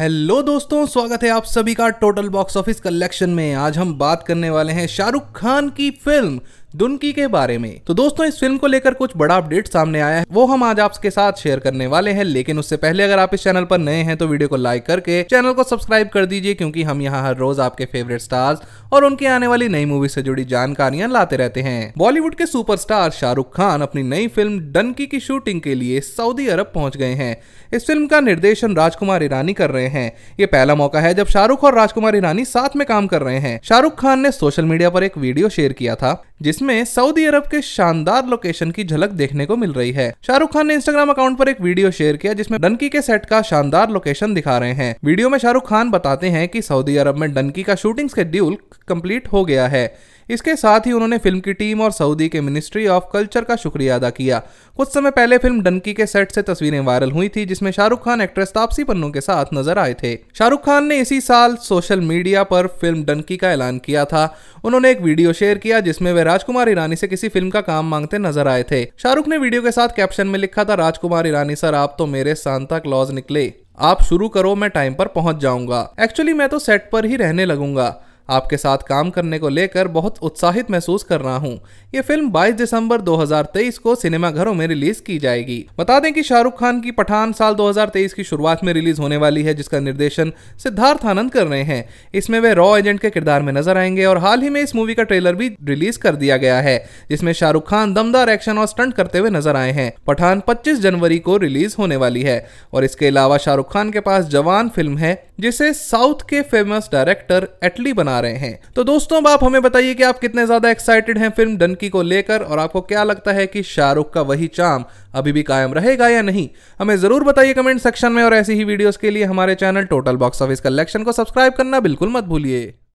hello दोस्तों स्वागत है आप सभी का टोटल बॉक्स ऑफिस कलेक्शन में आज हम बात करने वाले हैं शाहरुख खान की फिल्म दुनकी के बारे में तो दोस्तों इस फिल्म को लेकर कुछ बड़ा अपडेट सामने आया है वो हम आज आपके साथ शेयर करने वाले हैं लेकिन उससे पहले अगर आप इस चैनल पर नए हैं तो वीडियो को लाइक करके चैनल को सब्सक्राइब कर दीजिए क्योंकि हम यहाँ हर रोज आपके फेवरेट स्टार्स और उनकी आने वाली नई मूवी से जुड़ी जानकारियां लाते रहते हैं बॉलीवुड के सुपरस्टार शाहरुख खान अपनी नई फिल्म डनकी की शूटिंग के लिए सऊदी अरब पहुंच गए हैं इस फिल्म का निर्देशन राजकुमार ईरानी कर रहे हैं ये पहला मौका है जब शाहरुख और राजकुमार ईरानी साथ में काम कर रहे हैं शाहरुख खान ने सोशल मीडिया पर एक वीडियो शेयर किया था जिसमें सऊदी अरब के शानदार लोकेशन की झलक देखने को मिल रही है शाहरुख खान ने इंस्टाग्राम अकाउंट पर एक वीडियो शेयर किया जिसमें डनकी के सेट का शानदार लोकेशन दिखा रहे हैं वीडियो में शाहरुख खान बताते हैं कि सऊदी अरब में डनकी का शूटिंग स्केड्यूल कंप्लीट हो गया है इसके साथ ही उन्होंने फिल्म की टीम और सऊदी के मिनिस्ट्री ऑफ कल्चर का शुक्रिया अदा किया कुछ समय पहले फिल्म डनकी के सेट से तस्वीरें वायरल हुई थी जिसमें शाहरुख खान एक्ट्रेस तापसी पन्नू के साथ नजर आए थे शाहरुख खान ने इसी साल सोशल मीडिया पर फिल्म डनकी का ऐलान किया था उन्होंने एक वीडियो शेयर किया जिसमें वे राजकुमार ईरानी से किसी फिल्म का काम मांगते नजर आए थे शाहरुख ने वीडियो के साथ कैप्शन में लिखा था राजकुमार ईरानी सर आप तो मेरे सांता क्लॉज निकले आप शुरू करो मैं टाइम पर पहुंच जाऊंगा एक्चुअली मैं तो सेट पर ही रहने लगूंगा आपके साथ काम करने को लेकर बहुत उत्साहित महसूस कर रहा हूँ ये फिल्म 22 दिसंबर 2023 को सिनेमाघरों में रिलीज की जाएगी बता दें कि शाहरुख खान की पठान साल 2023 की शुरुआत में रिलीज होने वाली है जिसका निर्देशन सिद्धार्थ आनंद कर रहे हैं इसमें वे रॉ एजेंट के किरदार में नजर आएंगे और हाल ही में इस मूवी का ट्रेलर भी रिलीज कर दिया गया है जिसमें शाहरुख खान दमदार एक्शन और स्टंट करते हुए नजर आए हैं पठान पच्चीस जनवरी को रिलीज होने वाली है और इसके अलावा शाहरुख खान के पास जवान फिल्म है जिसे साउथ के फेमस डायरेक्टर एटली बना आ रहे हैं तो दोस्तों अब आप हमें बताइए कि आप कितने ज्यादा एक्साइटेड हैं फिल्म डनकी को लेकर और आपको क्या लगता है कि शाहरुख का वही चाम अभी भी कायम रहेगा या नहीं हमें जरूर बताइए कमेंट सेक्शन में और ऐसी ही वीडियोस के लिए हमारे channel total box office collection को सब्सक्राइब करना बिल्कुल मत भूलिए